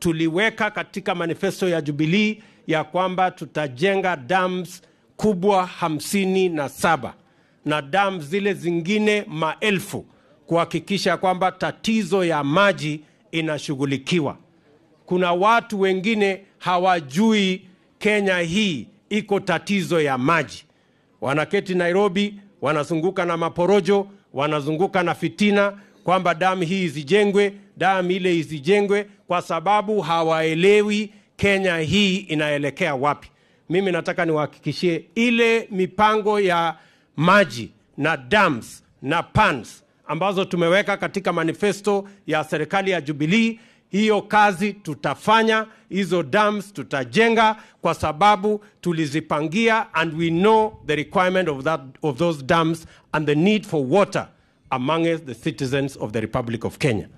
tuliweka katika manifesto ya Jubilii ya kwamba tutajenga dams kubwa hamsini na saba na dam zile zingine maelfu kuhakikisha kwamba tatizo ya maji inashughulikiwa. Kuna watu wengine hawajui Kenya hii iko tatizo ya maji. Wanaketi Nairobi, wanazunguka na maporojo, wanazunguka na fitina kwamba damu hii izijengwe, dam ile izijengwe, kwa sababu hawaelewi Kenya hii inaelekea wapi. Mimi nataka niwahakikishie ile mipango ya maji na dams na pans ambazo tumeweka katika manifesto ya serikali ya Jubilee, hiyo kazi tutafanya, hizo dams tutajenga, kwa sababu tulizipangia and we know the requirement of, that, of those dams and the need for water. amongst the citizens of the Republic of Kenya.